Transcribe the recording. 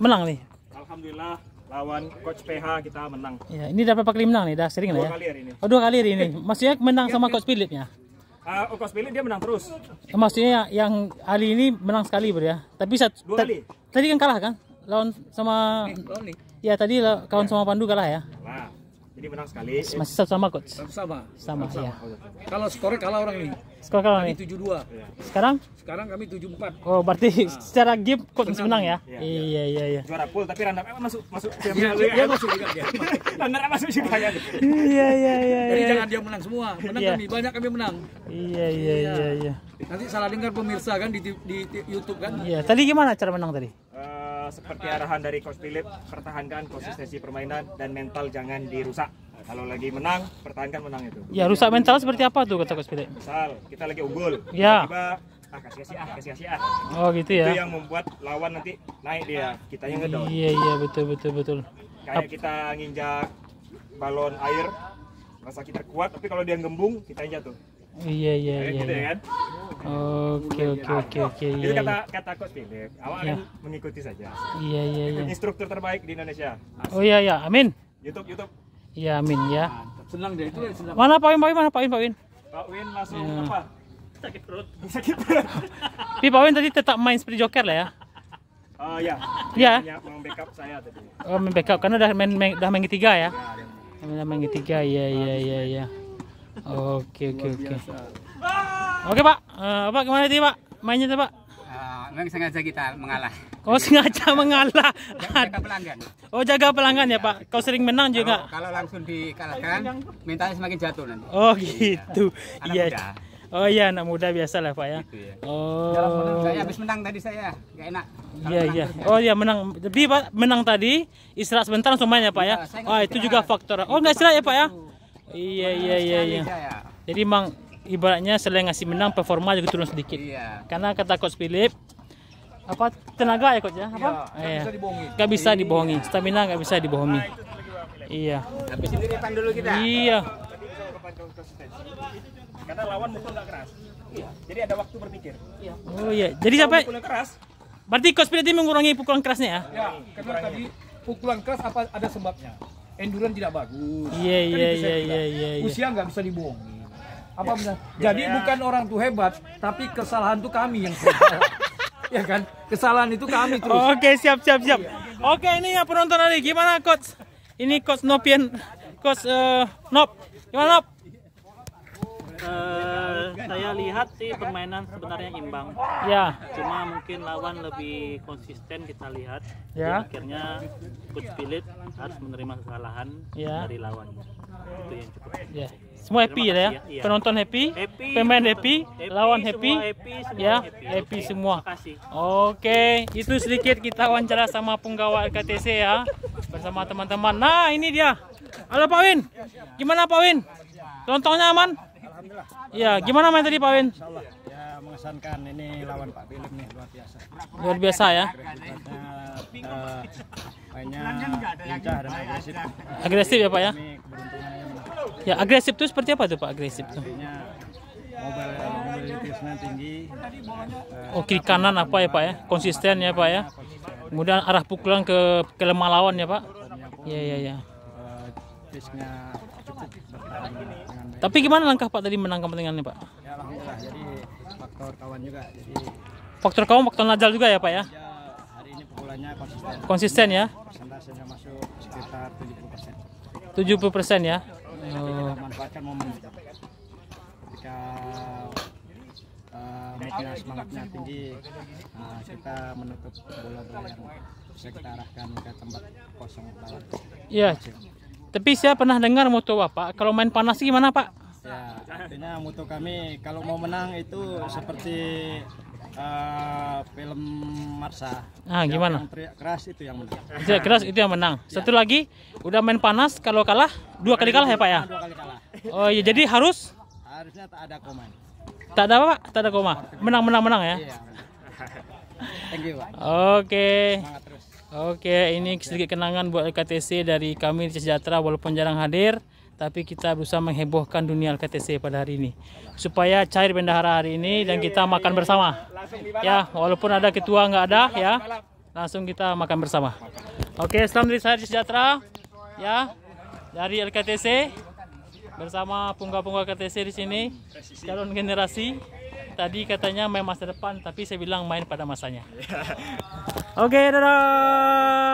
menang nih. Alhamdulillah lawan coach PH kita menang. Ya, ini dapat kali menang nih, dah sering dua lah ya. Dua kali hari ini. Oh, dua kali hari ini. Maksudnya menang iya, sama iya. coach Philip ya? Uh, coach Philip dia menang terus. Maksudnya yang, yang Ali ini menang sekali ber ya. Tapi satu dua kali. Tadi kan kalah kan? Lawan sama eh, nih, Ya, tadi kawan ya. sama Pandu kalah ya. Kalah. Jadi menang sekali. Masih sama coach. Sama. Sama, sama. sama. ya. Kalau skornya kalah orang ini. Skor kami nih. 72. Iya. Sekarang? Sekarang kami 74. Oh, berarti nah. secara game kok masih menang ya? Iya, iya, iya. iya, iya. Juara full tapi random emang masuk masuk Iya, iya, iya, masuk juga dia. Runner apa masuk juga ya. Iya, iya, iya. Jadi iya. jangan dia menang semua. Menang kami, banyak kami menang. Iya, iya, iya, iya. Nanti salah dengar pemirsa kan di, di, YouTube kan? Iya, tadi gimana cara menang tadi? Eh, seperti arahan dari Coach Philip, pertahankan konsistensi permainan dan mental jangan dirusak kalau lagi menang pertahankan menang itu ya rusak mental seperti apa tuh kata coach Pide misal kita lagi unggul ya tiba ah kasih kasih ah kasih kasih ah oh gitu ya itu yang membuat lawan nanti naik dia kita yang ngedown iya iya betul betul betul kayak kita nginjak balon air rasa kita kuat tapi kalau dia gembung kita yang jatuh iya iya iya, gitu ya iya. Kan? oke oke oke oke itu iya, iya. kata kata coach Philip awalnya yeah. mengikuti saja iya iya iya instruktur terbaik di Indonesia Asli. oh iya iya amin YouTube YouTube Iya, amin ya. Senang deh itu senang. Mana Pak Win, Pak Win, mana Pak Win, Pak Win? Pak Win langsung ya. apa? Sakit perut. Sakit perut. Tapi Pak Win tadi tetap main seperti joker lah ya. Oh uh, ya. Iya. Ya, backup saya tadi. Oh, membackup karena udah main, main udah main ketiga ya. Ya, udah main ketiga. Iya, iya, iya, iya. Oke, oke, oke. Oke, Pak. Uh, Pak gimana tadi, Pak? Mainnya tadi, Pak? memang sengaja kita mengalah. Oh sengaja mengalah. Jaga pelanggan. Oh jaga pelanggan ya, ya Pak. Kau sering menang juga. Kalau, kalau langsung dikalahkan, mintanya semakin jatuh nanti. Oh gitu. Iya. iya. Muda. Oh iya anak muda biasa lah Pak ya. Gitu ya. Oh. Saya habis menang tadi saya, nggak enak. Iya iya. Ya. Oh iya menang. Jadi Pak menang tadi istirahat sebentar langsung main ya Pak ya. oh itu juga faktor. Oh nggak istirahat ya Pak ya. Iya iya iya iya. Ya. Jadi mang ibaratnya selain ngasih menang performa juga turun sedikit. Iya. Karena kata coach Philip apa tenaga ya coach ya apa iya, nggak iya. bisa, gak bisa dibohongi stamina nggak bisa dibohongi nah, iya tapi sendiri pan dulu kita iya karena lawan mukul nggak keras iya jadi ada waktu berpikir iya oh iya jadi siapa pukulan keras berarti coach berarti mengurangi pukulan kerasnya ya iya karena tadi pukulan keras apa ada sebabnya endurance tidak bagus iya kan iya, iya, iya iya iya usia nggak bisa dibohongi apa benar jadi bukan orang tuh hebat tapi kesalahan tuh kami yang ya kan kesalahan itu kami terus oke okay, siap siap siap oke okay, ini ya penonton hari gimana coach ini coach Nopian coach uh, Nop gimana Nop Eh, saya lihat sih permainan sebenarnya imbang. Ya. Cuma mungkin lawan lebih konsisten kita lihat. Ya. Jadi akhirnya coach Philip harus menerima kesalahan ya. dari lawan. Itu yang cukup. Ya. Semua happy ya, ya. Iya. Penonton happy, happy pemain happy, happy lawan happy, happy semua ya, happy, happy okay. semua. Oke, okay. itu sedikit kita wawancara sama penggawa KTC ya bersama teman-teman. Nah, ini dia. Halo Pak Win. Gimana Pak Win? Lontongnya aman? Alhamdulillah. Iya, gimana main tadi Pak Win? Insyaallah. Ya mengesankan ini lawan Pak Philip nih luar biasa. Luar biasa ya. Uh, mainnya lincah dan agresif. Agresif ya Pak ya? Ya agresif itu seperti apa tuh Pak agresif tuh? Oke eh, Oh kiri kanan apa ya Pak ya? Konsisten ya Pak ya? Kemudian arah pukulan ke kelemah lawan ya Pak? Iya iya iya bisnya cukup tapi gimana langkah Pak tadi menang kepentingannya Pak? Ya alhamdulillah jadi faktor kawan juga jadi faktor kawan faktor najal juga ya Pak ya? ya hari ini pukulannya konsisten. Konsisten ya? Persentasenya masuk sekitar 70%. persen. 70% persen ya? Oh. Manfaatkan momen ketika uh, eh, moodnya semangatnya tinggi uh, kita menutup bola-bola yang bisa kita arahkan ke tempat kosong lawan. Iya. Yeah. Tapi saya pernah dengar moto Bapak, kalau main panas gimana Pak? Ya, artinya moto kami kalau mau menang itu seperti uh, film Marsa. Ah, gimana? Yang keras itu yang menang. Teriak keras itu yang menang. Ya. Satu lagi, udah main panas kalau kalah dua kali kalah ya Pak ya? Dua kali kalah. Oh iya, jadi harus? Harusnya tak ada koma. Tak ada Pak? Tak ada koma. Menang, menang, menang ya? Iya. Thank you Pak. Oke. Okay. Oke, ini sedikit kenangan buat LKTC dari kami di Sejahtera walaupun jarang hadir, tapi kita berusaha menghebohkan dunia LKTC pada hari ini. Supaya cair bendahara hari ini dan kita makan bersama. Ya, walaupun ada ketua nggak ada ya, langsung kita makan bersama. Oke, salam dari saya Sejahtera ya dari LKTC bersama punggak-punggak LKTC di sini calon generasi. Tadi katanya main masa depan, tapi saya bilang main pada masanya. Okay, ta-da!